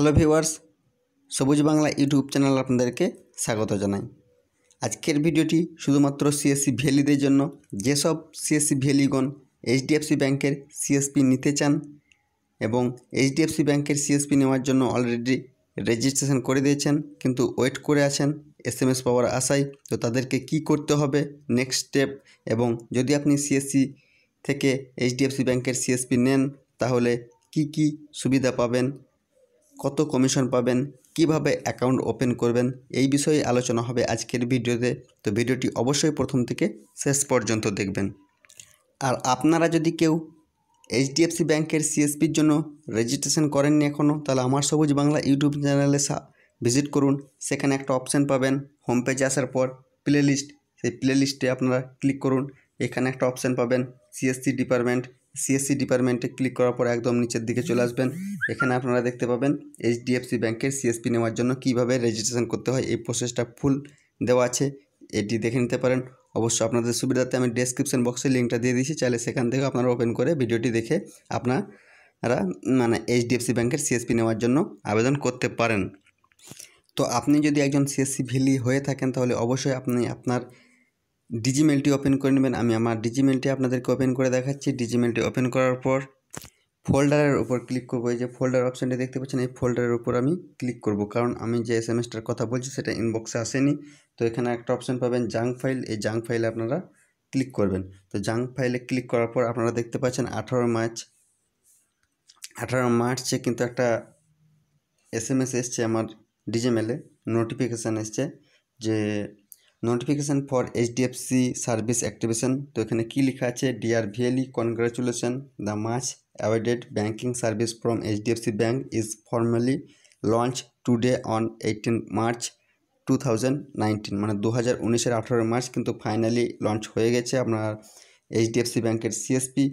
hello viewers সবুজ Bangla YouTube channel আপনাদেরকে স্বাগত জানাই আজকের ভিডিওটি শুধুমাত্র সিএসসি ভ্যালিদের জন্য যেসব সিএসসি ভ্যালিগণ এইচডিএফসি ব্যাংকের সিএসপি নিতে চান এবং এইচডিএফসি ব্যাংকের সিএসপি নেওয়ার জন্য অলরেডি রেজিস্ট্রেশন করে দিয়েছেন কিন্তু ওয়েট করে আছেন এসএমএস পাওয়ার আশায় তো তাদেরকে কি করতে হবে নেক্সট স্টেপ এবং যদি আপনি সিএসসি থেকে এইচডিএফসি ব্যাংকের সিএসপি নেন তাহলে কি কি সুবিধা পাবেন কত কমিশন পাবেন কিভাবে অ্যাকাউন্ট ওপেন করবেন এই বিষয়ে আলোচনা হবে আজকের ভিডিওতে তো ভিডিওটি অবশ্যই প্রথম থেকে শেষ পর্যন্ত দেখবেন আর আপনারা যদি কেউ এইচডিএফসি ব্যাংকের সিএসপির জন্য রেজিস্ট্রেশন করেননি এখনও তাহলে আমার সবুজ বাংলা ইউটিউব চ্যানেলে ভিজিট করুন সেখানে একটা অপশান পাবেন হোম পেজে আসার পর প্লে সেই প্লে আপনারা ক্লিক করুন এখানে একটা অপশান পাবেন সিএসসি ডিপার্টমেন্ট সিএসসি ডিপার্টমেন্টে ক্লিক করার পর একদম নিচের দিকে চলে আসবেন এখানে আপনারা দেখতে পাবেন এইচডিএফসি ব্যাংকের সিএসপি নেওয়ার জন্য কিভাবে রেজিস্ট্রেশন করতে হয় এই প্রসেসটা ফুল দেওয়া আছে এটি দেখে নিতে পারেন অবশ্য আপনাদের সুবিধার্থে আমি ডেসক্রিপশন বক্সে লিঙ্কটা দিয়ে দিয়েছি চাইলে সেখান থেকে আপনারা ওপেন করে ভিডিওটি দেখে আপনারা মানে এইচডিএফসি ব্যাংকের সিএসপি নেওয়ার জন্য আবেদন করতে পারেন তো আপনি যদি একজন সিএসসি ভিলি হয়ে থাকেন তাহলে অবশ্যই আপনি আপনার ডিজিমেলটি ওপেন করে নেবেন আমি আমার ডিজিমেলটি আপনাদেরকে ওপেন করে দেখাচ্ছি ডিজিমেলটি ওপেন করার পর ফোল্ডারের উপর ক্লিক করবো এই যে ফোল্ডার অপশানটি দেখতে পাচ্ছেন এই ফোল্ডারের উপর আমি ক্লিক করব কারণ আমি যে এস এমএসটার কথা বলছি সেটা ইনবক্সে আসেনি তো এখানে একটা অপশান পাবেন জাঙ্ক ফাইল এই জাঙ্ক ফাইলে আপনারা ক্লিক করবেন তো জাঙ্ক ফাইলে ক্লিক করার পর আপনারা দেখতে পাচ্ছেন আঠারো মার্চ আঠারো মার্চে কিন্তু একটা এস এম এস এসছে আমার ডিজিমেলে নোটিফিকেশান এসছে যে notification for HDFC service activation তো এখানে কী লেখা আছে dear VLE congratulation the much awarded banking service from HDFC bank is formally launch today on eighteen March two thousand nineteen মানে দু হাজার উনিশের মার্চ কিন্তু ফাইনালি লঞ্চ হয়ে গেছে আপনার এইচডিএফসি ব্যাঙ্কের সিএসপি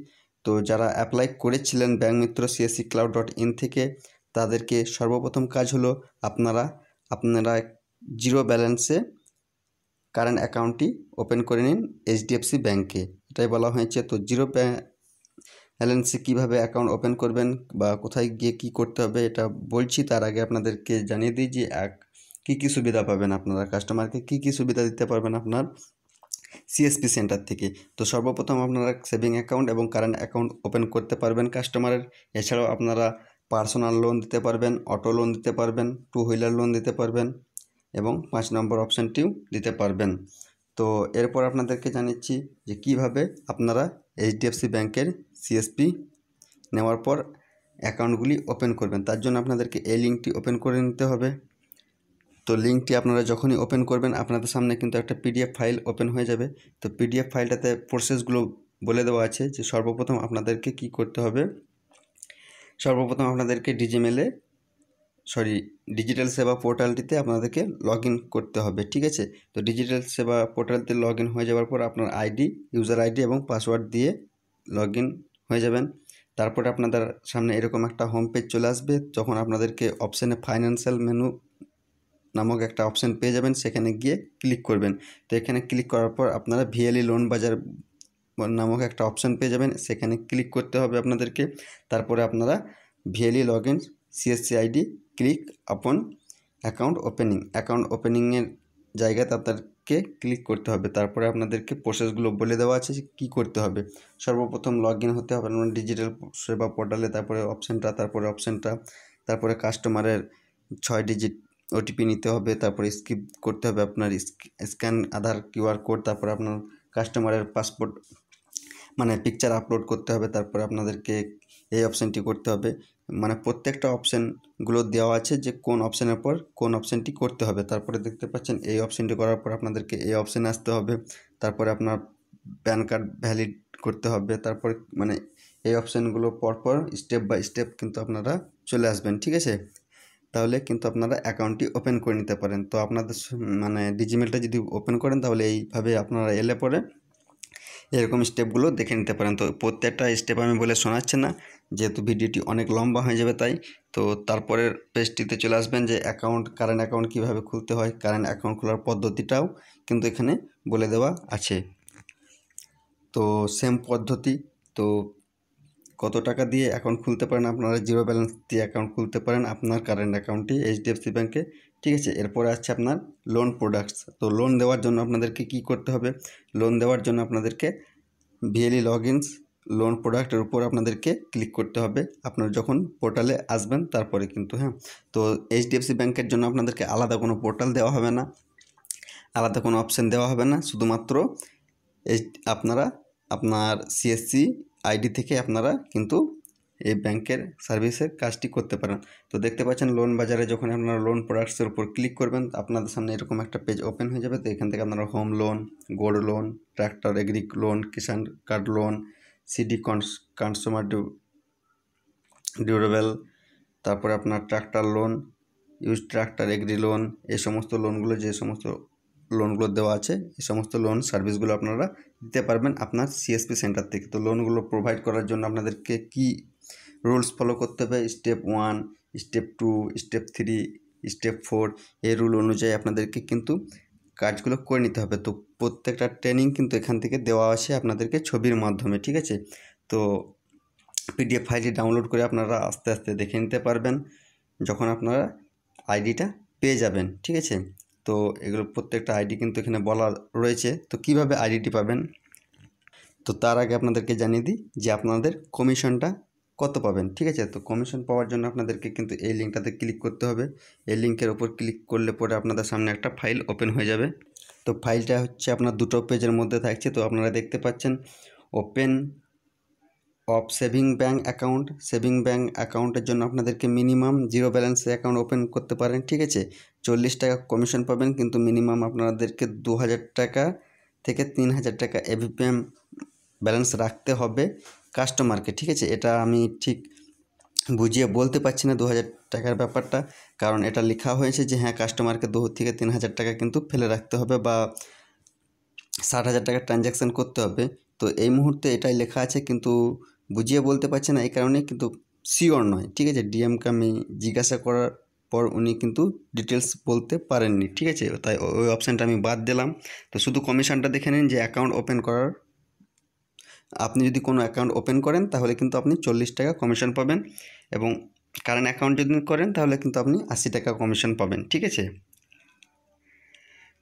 তো যারা অ্যাপ্লাই করেছিলেন bank Mitra CSC cloud dot in থেকে তাদেরকে সর্বপ্রথম কাজ হলো আপনারা আপনারা জিরো ব্যালেন্সে কারেন্ট অ্যাকাউন্টটি ওপেন করে নিন এইচডিএফসি ব্যাঙ্কে এটাই বলা হয়েছে তো জিরো ব্যালেন্সে কীভাবে অ্যাকাউন্ট ওপেন করবেন বা কোথায় গিয়ে কি করতে হবে এটা বলছি তার আগে আপনাদেরকে জানিয়ে দিই যে এক কী কী সুবিধা পাবেন আপনারা কাস্টমারকে কী কী সুবিধা দিতে পারবেন আপনার সিএসপি সেন্টার থেকে তো সর্বপ্রথম আপনারা সেভিং অ্যাকাউন্ট এবং কারেন্ট অ্যাকাউন্ট ওপেন করতে পারবেন কাস্টমারের এছাড়াও আপনারা পার্সোনাল লোন দিতে পারবেন অটো লোন দিতে পারবেন টু হুইলার লোন দিতে পারবেন এবং পাঁচ নম্বর অপশানটিও দিতে পারবেন তো এরপর আপনাদেরকে জানাচ্ছি যে কিভাবে আপনারা এইচডিএফসি ব্যাংকের সিএসপি নেওয়ার পর অ্যাকাউন্টগুলি ওপেন করবেন তার জন্য আপনাদেরকে এই লিঙ্কটি ওপেন করে নিতে হবে তো লিঙ্কটি আপনারা যখনই ওপেন করবেন আপনাদের সামনে কিন্তু একটা পিডিএফ ফাইল ওপেন হয়ে যাবে তো পিডিএফ ফাইলটাতে প্রসেসগুলো বলে দেওয়া আছে যে সর্বপ্রথম আপনাদেরকে কি করতে হবে সর্বপ্রথম আপনাদেরকে ডিজিমেলে সরি ডিজিটাল সেবা পোর্টালটিতে আপনাদেরকে লগ করতে হবে ঠিক আছে তো ডিজিটাল সেবা পোর্টালতে লগ হয়ে যাওয়ার পর আপনার আইডি ইউজার আইডি এবং পাসওয়ার্ড দিয়ে লগ হয়ে যাবেন তারপরে আপনাদের সামনে এরকম একটা হোম পেজ চলে আসবে যখন আপনাদেরকে অপশানে ফাইন্যান্সিয়াল মেনু নামক একটা অপশান পেয়ে যাবেন সেখানে গিয়ে ক্লিক করবেন তো এখানে ক্লিক করার পর আপনারা ভিএলই লোন বাজার নামক একটা অপশান পেয়ে যাবেন সেখানে ক্লিক করতে হবে আপনাদেরকে তারপরে আপনারা VLE log in CSC ID click open account opening account ওপেনিংয়ের জায়গাতে আপনাদেরকে ক্লিক করতে হবে তারপরে আপনাদেরকে প্রসেসগুলো বলে দেওয়া আছে যে কী করতে হবে সর্বপ্রথম লগ ইন হতে হবে আপনার ডিজিটাল সেবা পোর্টালে তারপরে অপশানটা তারপরে অপশানটা তারপরে কাস্টমারের ছয় ডিজিট ওটিপি নিতে হবে তারপরে স্কিপ করতে হবে আপনার স্ক্যান আধার কিউআর কোড তারপরে আপনার কাস্টমারের পাসপোর্ট মানে পিকচার আপলোড করতে হবে তারপরে আপনাদেরকে এই অপশানটি করতে হবে মানে প্রত্যেকটা অপশানগুলো দেওয়া আছে যে কোন অপশানের পর কোন অপশানটি করতে হবে তারপরে দেখতে পাচ্ছেন এই অপশানটি করার পর আপনাদেরকে এই অপশান আসতে হবে তারপরে আপনার প্যান কার্ড ভ্যালিড করতে হবে তারপর মানে এই অপশানগুলো পরপর স্টেপ বাই স্টেপ কিন্তু আপনারা চলে আসবেন ঠিক আছে তাহলে কিন্তু আপনারা অ্যাকাউন্টটি ওপেন করে নিতে পারেন তো আপনাদের মানে ডিজিমেলটা যদি ওপেন করেন তাহলে এইভাবে আপনারা এলে পরে এরকম স্টেপগুলো দেখে নিতে পারেন তো প্রত্যেকটা স্টেপ আমি বলে শোনাচ্ছি না যেহেতু ভিডিওটি অনেক লম্বা হয়ে যাবে তাই তো তারপরের পেজটিতে চলে আসবেন যে অ্যাকাউন্ট কারেন্ট অ্যাকাউন্ট কীভাবে খুলতে হয় কারেন্ট অ্যাকাউন্ট খোলার পদ্ধতিটাও কিন্তু এখানে বলে দেওয়া আছে তো সেম পদ্ধতি তো কত টাকা দিয়ে অ্যাকাউন্ট খুলতে পারেন আপনারা জিরো ব্যালেন্স দিয়ে অ্যাকাউন্ট খুলতে পারেন আপনার কারেন্ট অ্যাকাউন্টটি এইচডিএফসি ব্যাঙ্কে ঠিক আছে এরপরে আসছে আপনার লোন প্রোডাক্টস তো লোন দেওয়ার জন্য আপনাদেরকে কি করতে হবে লোন দেওয়ার জন্য আপনাদেরকে ভিএলই লগ ইনস লোন প্রোডাক্টের উপর আপনাদেরকে ক্লিক করতে হবে আপনার যখন পোর্টালে আসবেন তারপরে কিন্তু হ্যাঁ তো এইচডিএফসি ব্যাংকের জন্য আপনাদেরকে আলাদা কোনো পোর্টাল দেওয়া হবে না আলাদা কোনো অপশান দেওয়া হবে না শুধুমাত্র আপনারা আপনার সিএসসি আইডি থেকে আপনারা কিন্তু এই ব্যাংকের সার্ভিসের কাজটি করতে পারেন তো দেখতে পাচ্ছেন লোন বাজারে যখন আপনারা লোন প্রোডাক্টসের উপর ক্লিক করবেন আপনাদের সামনে এরকম একটা পেজ ওপেন হয়ে যাবে তো এখান থেকে আপনারা home loan gold loan tractor agri loan Kisan card loan CD consumer durable তারপরে আপনার tractor loan use tractor agri loan এই সমস্ত লোনগুলো যে সমস্ত লোনগুলো দেওয়া আছে এই সমস্ত লোন সার্ভিসগুলো আপনারা দিতে পারবেন আপনার সিএসপি সেন্টার থেকে তো লোনগুলো প্রোভাইড করার জন্য আপনাদেরকে কী রুলস ফলো করতে হবে step one step two step three step four এই রুল অনুযায়ী আপনাদেরকে কিন্তু কাজগুলো করে নিতে হবে তো প্রত্যেকটা ট্রেনিং কিন্তু এখান থেকে দেওয়া আছে আপনাদেরকে ছবির মাধ্যমে ঠিক আছে তো পিডিএফ ফাইলটি ডাউনলোড করে আপনারা আস্তে আস্তে দেখে নিতে পারবেন যখন আপনারা আইডিটা পেয়ে যাবেন ঠিক আছে তো এগুলো প্রত্যেকটা আইডি কিন্তু এখানে বলা রয়েছে তো কিভাবে আইডিটি পাবেন তো তার আগে আপনাদেরকে জানিয়ে দিই যে আপনাদের কমিশনটা কত পাবেন ঠিক আছে তো কমিশন পাওয়ার জন্য আপনাদেরকে কিন্তু এই লিঙ্কটাতে ক্লিক করতে হবে এই লিঙ্কের ওপর ক্লিক করলে পরে আপনাদের সামনে একটা ফাইল ওপেন হয়ে যাবে তো ফাইলটা হচ্ছে আপনার দুটো পেজের মধ্যে থাকছে তো আপনারা দেখতে পাচ্ছেন open of saving bank account saving bank অ্যাকাউন্টের জন্য আপনাদেরকে minimum zero balance account open করতে পারেন ঠিক আছে চল্লিশ টাকা কমিশন পাবেন কিন্তু মিনিমাম আপনাদেরকে দু হাজার টাকা থেকে তিন হাজার টাকা এভিপিএম ব্যালেন্স রাখতে হবে কাস্টমারকে ঠিক আছে এটা আমি ঠিক বুঝিয়ে বলতে পারছি না দু টাকার ব্যাপারটা কারণ এটা লেখা হয়েছে যে হ্যাঁ কাস্টমারকে দু থেকে তিন হাজার টাকা কিন্তু ফেলে রাখতে হবে বা ষাট হাজার টাকা ট্রানজ্যাকশান করতে হবে তো এই মুহূর্তে এটাই লেখা আছে কিন্তু বুঝিয়ে বলতে পারছে না এই কারণে কিন্তু শিওর নয় ঠিক আছে ডিএমকে আমি জিজ্ঞাসা করার পর উনি কিন্তু ডিটেলস বলতে পারেননি ঠিক আছে তাই ওই অপশানটা আমি বাদ দিলাম তো শুধু কমিশনটা দেখে নিন যে অ্যাকাউন্ট ওপেন করার আপনি যদি কোনো অ্যাকাউন্ট ওপেন করেন তাহলে কিন্তু আপনি চল্লিশ টাকা কমিশন পাবেন এবং কারেন্ট অ্যাকাউন্ট যদি করেন তাহলে কিন্তু আপনি আশি টাকা কমিশন পাবেন ঠিক আছে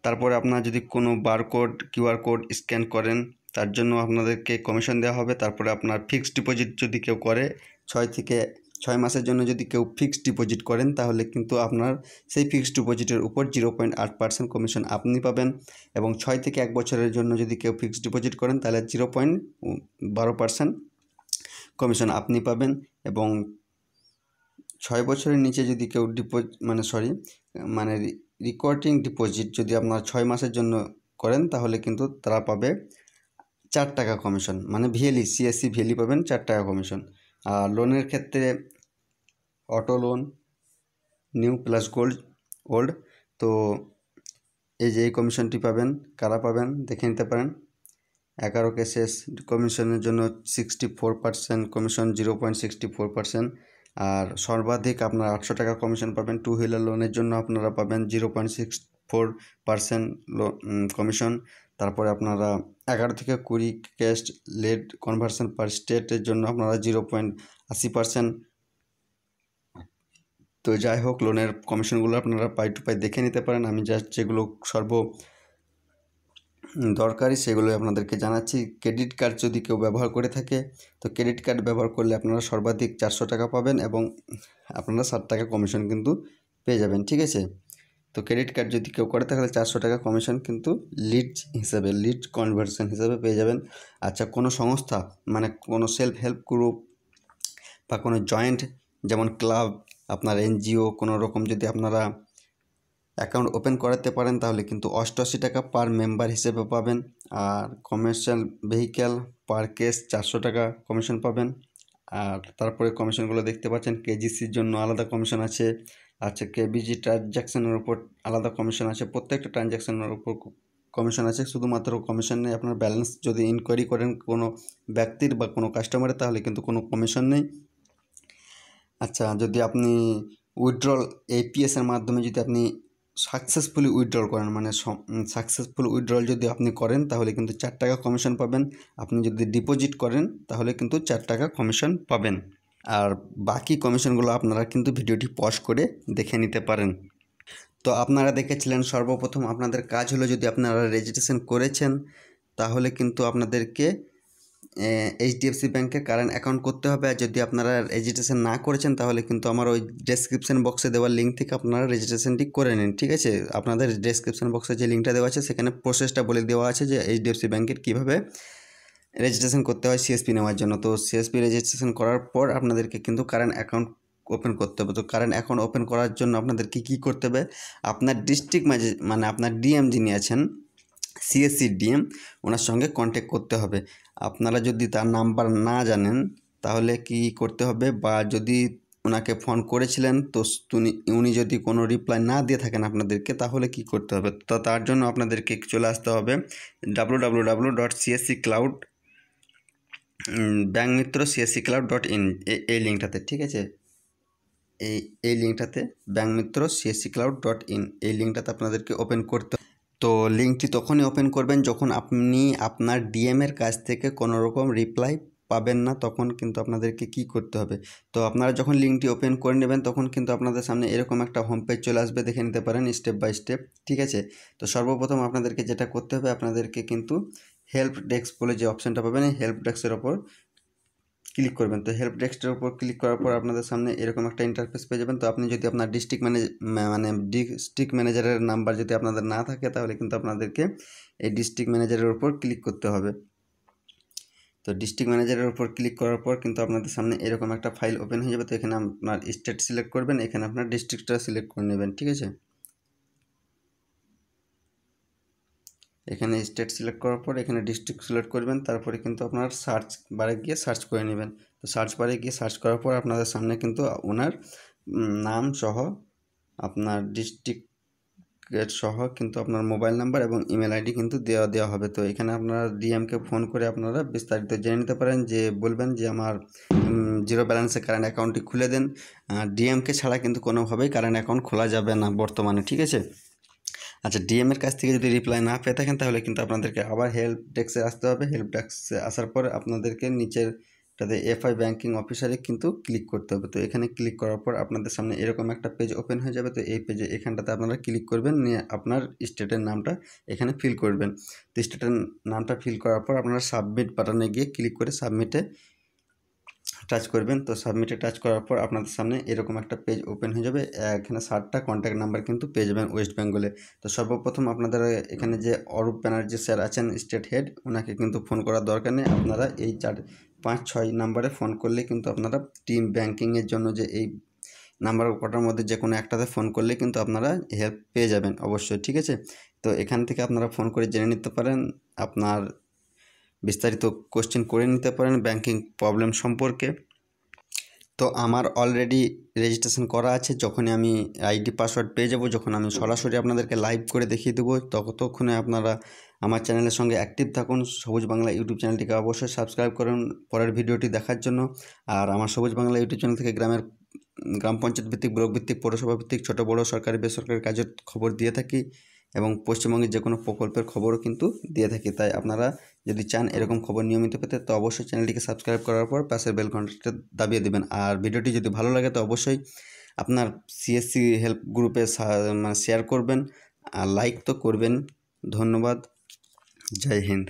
তারপরে আপনার যদি কোনো বারকোড কিউআর কোড স্ক্যান করেন তার জন্য আপনাদেরকে কমিশন দেওয়া হবে তারপরে আপনার ফিক্সড ডিপোজিট যদি কেউ করে ছয় থেকে ছয় মাসের জন্য যদি কেউ ফিক্সড ডিপোজিট করেন তাহলে কিন্তু আপনার সেই ফিক্সড ডিপোজিটের উপর জিরো পয়েন্ট আট পার্সেন্ট কমিশন আপনি পাবেন এবং ছয় থেকে এক বছরের জন্য যদি কেউ ফিক্সড ডিপোজিট করেন তাহলে জিরো পয়েন্ট বারো পার্সেন্ট কমিশন আপনি পাবেন এবং ছয় বছরের নিচে যদি কেউ ডিপো মানে সরি মানে রেকর্ডিং ডিপোজিট যদি আপনার ছয় মাসের জন্য করেন তাহলে কিন্তু তারা পাবে চার টাকা কমিশন মানে ভিএলি সিএসসি ভ্যালি পাবেন চার টাকা কমিশন আর লোনের ক্ষেত্রে auto loan new plus gold old তো এই যে এই কমিশনটি পাবেন কারা পাবেন দেখে নিতে পারেন এগারো কেসেস কমিশনের জন্য sixty four percent commission zero point sixty four percent আর সর্বাধিক আপনার আটশো টাকা কমিশন পাবেন টু হুইলার লোনের জন্য আপনারা পাবেন zero point six four percent commission তারপরে আপনারা এগারো থেকে কুড়ি কেস্ট লেট কনভার্সন পার স্টেটের জন্য আপনারা জিরো পয়েন্ট আশি পার্সেন্ট তো যাই হোক লোনের কমিশনগুলো আপনারা পাই টু পাই দেখে নিতে পারেন আমি জাস্ট যেগুলো সর্ব দরকারি সেগুলো আপনাদেরকে জানাচ্ছি ক্রেডিট কার্ড যদি কেউ ব্যবহার করে থাকে তো ক্রেডিট কার্ড ব্যবহার করলে আপনারা সর্বাধিক চারশো টাকা পাবেন এবং আপনারা ষাট টাকা কমিশন কিন্তু পেয়ে যাবেন ঠিক আছে তো ক্রেডিট কার্ড যদি কেউ করে তাহলে চারশো টাকা কমিশন কিন্তু লিড হিসাবে লিড কনভার্সন হিসাবে পেয়ে যাবেন আচ্ছা কোনো সংস্থা মানে কোনো সেলফ হেল্প গ্রুপ বা কোনো জয়েন্ট যেমন ক্লাব আপনার এনজিও কোনো রকম যদি আপনারা অ্যাকাউন্ট ওপেন করাতে পারেন তাহলে কিন্তু অষ্টআশি টাকা পার মেম্বার হিসেবে পাবেন আর কমার্শিয়াল ভেহিক্যাল পার কেস চারশো টাকা কমিশন পাবেন আর তারপরে কমিশনগুলো দেখতে পাচ্ছেন কেজিসির জন্য আলাদা কমিশন আছে আচ্ছা কেবিজি ট্রানজ্যাকশানের উপর আলাদা কমিশন আছে প্রত্যেকটা ট্রানজ্যাকশানের উপর কমিশন আছে শুধুমাত্র কমিশন নেই আপনার ব্যালেন্স যদি ইনকোয়ারি করেন কোনো ব্যক্তির বা কোনো কাস্টমারের তাহলে কিন্তু কোনো কমিশন নেই আচ্ছা যদি আপনি উইথড্রল এপিএসের মাধ্যমে যদি আপনি সাকসেসফুলি উইথড্রল করেন মানে সাকসেসফুল উইথড্রল যদি আপনি করেন তাহলে কিন্তু চার টাকা কমিশন পাবেন আপনি যদি ডিপোজিট করেন তাহলে কিন্তু চার টাকা কমিশন পাবেন আর বাকি কমিশনগুলো আপনারা কিন্তু ভিডিওটি পজ করে দেখে নিতে পারেন তো আপনারা দেখেছিলেন সর্বপ্রথম আপনাদের কাজ হলো যদি আপনারা রেজিস্ট্রেশন করেছেন তাহলে কিন্তু আপনাদেরকে এইচডিএফসি ব্যাংকের কারেন্ট অ্যাকাউন্ট করতে হবে আর যদি আপনারা রেজিস্ট্রেশন না করেছেন তাহলে কিন্তু আমার ওই ডেসক্রিপশন বক্সে দেওয়ার লিঙ্ক থেকে আপনারা রেজিস্ট্রেশনটি করে নিন ঠিক আছে আপনাদের ডেসক্রিপশন বক্সে যে লিঙ্কটা দেওয়া আছে সেখানে প্রসেসটা বলে দেওয়া আছে যে এইচডিএফসি ব্যাংকের কীভাবে রেজিস্ট্রেশন করতে হয় সিএসপি নেওয়ার জন্য তো সিএসপি রেজিস্ট্রেশন করার পর আপনাদেরকে কিন্তু কারেন্ট অ্যাকাউন্ট ওপেন করতে হবে তো কারেন্ট অ্যাকাউন্ট ওপেন করার জন্য আপনাদেরকে কী করতে হবে আপনার ডিস্ট্রিক্ট মানে আপনার ডিএম যিনি আছেন সিএসসি ডিএম ওনার সঙ্গে কন্ট্যাক্ট করতে হবে আপনারা যদি তার নাম্বার না জানেন তাহলে কি করতে হবে বা যদি ওনাকে ফোন করেছিলেন তো তুনি উনি যদি কোনো রিপ্লাই না দিয়ে থাকেন আপনাদেরকে তাহলে কি করতে হবে তো তার জন্য আপনাদেরকে চলে আসতে হবে W W W dot CSC cloud bank Mitra CSC cloud dot in এই লিঙ্কটাতে ঠিক আছে এই এই লিঙ্কটাতে bank Mitra CSC cloud dot in এই লিঙ্কটাতে আপনাদেরকে ওপেন করতে তো লিঙ্কটি তখনই ওপেন করবেন যখন আপনি আপনার ডিএমের কাছ থেকে কোনো রকম রিপ্লাই পাবেন না তখন কিন্তু আপনাদেরকে কি করতে হবে তো আপনারা যখন লিঙ্কটি ওপেন করে নেবেন তখন কিন্তু আপনাদের সামনে এরকম একটা হোম পেজ চলে আসবে দেখে নিতে পারেন স্টেপ বাই স্টেপ ঠিক আছে তো সর্বপ্রথম আপনাদেরকে যেটা করতে হবে আপনাদেরকে কিন্তু হেল্প ডেস্ক বলে যে অপশানটা পাবেন এই হেল্প ডেস্কের ওপর ক্লিক করবেন তো হেল্প ডেস্কের উপর ক্লিক করার পর আপনাদের সামনে এরকম একটা ইন্টারফেস পেয়ে যাবেন তো আপনি যদি আপনার ডিস্ট্রিক্ট ম্যানেজ মানে ডিস্ট্রিক্ট ম্যানেজারের নাম্বার যদি আপনাদের না থাকে তাহলে কিন্তু আপনাদেরকে এই ডিস্ট্রিক্ট ম্যানেজারের উপর ক্লিক করতে হবে তো ডিস্ট্রিক্ট ম্যানেজারের উপর ক্লিক করার পর কিন্তু আপনাদের সামনে এরকম একটা ফাইল ওপেন হয়ে যাবে তো এখানে আপনার স্টেট সিলেক্ট করবেন এখানে আপনার ডিস্ট্রিক্টটা সিলেক্ট করে নেবেন ঠিক আছে এখানে স্টেট সিলেক্ট করার পর এখানে ডিস্ট্রিক্ট সিলেক্ট করবেন তারপরে কিন্তু আপনার সার্চ বারে গিয়ে সার্চ করে নেবেন তো সার্চ বারে গিয়ে সার্চ করার পর আপনাদের সামনে কিন্তু ওনার নাম সহ আপনার ডিস্ট্রিক্ট সহ কিন্তু আপনার মোবাইল নাম্বার এবং ইমেল আইডি কিন্তু দেওয়া দেওয়া হবে তো এখানে আপনারা ডিএমকে ফোন করে আপনারা বিস্তারিত জেনে নিতে পারেন যে বলবেন যে আমার জিরো ব্যালেন্সে কারেন্ট অ্যাকাউন্টটি খুলে দেন ডিএমকে ছাড়া কিন্তু কোনোভাবেই কারেন্ট অ্যাকাউন্ট খোলা যাবে না বর্তমানে ঠিক আছে আচ্ছা ডিএমের কাছ থেকে যদি রিপ্লাই না পেয়ে থাকেন তাহলে কিন্তু আপনাদেরকে আবার হেল্প ডেস্কে আসতে হবে হেল্প ডেস্কে আসার পর আপনাদেরকে নিচের তাতে এফআই ব্যাঙ্কিং অফিসারে কিন্তু ক্লিক করতে হবে তো এখানে ক্লিক করার পর আপনাদের সামনে এরকম একটা পেজ ওপেন হয়ে যাবে তো এই পেজে এখানটাতে আপনারা ক্লিক করবেন নিয়ে আপনার স্টেটের নামটা এখানে ফিল করবেন তো স্টেটের নামটা ফিল করার পর আপনারা সাবমিট বাটনে গিয়ে ক্লিক করে সাবমিটে টাচ করবেন তো সাবমিটে টাচ করার পর আপনাদের সামনে এরকম একটা পেজ ওপেন হয়ে যাবে এখানে সাতটা কন্ট্যাক্ট নাম্বার কিন্তু পেয়ে যাবেন ওয়েস্ট বেঙ্গলে তো সর্বপ্রথম আপনাদের এখানে যে অরূপ ব্যানার্জি স্যার আছেন স্টেট হেড ওনাকে কিন্তু ফোন করার দরকার নেই আপনারা এই চার পাঁচ ছয় নাম্বারে ফোন করলে কিন্তু আপনারা টিম ব্যাংকিংয়ের জন্য যে এই নাম্বার কটার মধ্যে যে কোনো একটাতে ফোন করলে কিন্তু আপনারা হেল্প পেয়ে যাবেন অবশ্যই ঠিক আছে তো এখান থেকে আপনারা ফোন করে জেনে নিতে পারেন আপনার বিস্তারিত কোশ্চেন করে নিতে পারেন ব্যাংকিং প্রবলেম সম্পর্কে তো আমার অলরেডি রেজিস্ট্রেশন করা আছে যখনই আমি আইডি পাসওয়ার্ড পেয়ে যাব যখন আমি সরাসরি আপনাদেরকে লাইভ করে দেখিয়ে দেবো ততক্ষণে আপনারা আমার চ্যানেলের সঙ্গে অ্যাক্টিভ থাকুন সবুজ বাংলা ইউটিউব চ্যানেলটিকে অবশ্যই সাবস্ক্রাইব করুন পরের ভিডিওটি দেখার জন্য আর আমার সবুজ বাংলা ইউটিউব চ্যানেল থেকে গ্রামের গ্রাম পঞ্চায়েত ভিত্তিক ব্লক ভিত্তিক পৌরসভা ভিত্তিক ছোটো বড়ো সরকারি বেসরকারি কাজের খবর দিয়ে থাকি এবং পশ্চিমবঙ্গের যে কোনো প্রকল্পের খবরও কিন্তু দিয়ে থাকি তাই আপনারা যদি চান এরকম খবর নিয়মিত পেতে তো অবশ্যই চ্যানেলটিকে সাবস্ক্রাইব করার পর পাশের বেল ঘন্টাটি দাবিয়ে দেবেন আর ভিডিওটি যদি ভালো লাগে তো অবশ্যই আপনার সিএসসি হেল্প গ্রুপে মানে শেয়ার করবেন আর লাইক তো করবেন ধন্যবাদ জয় হিন্দ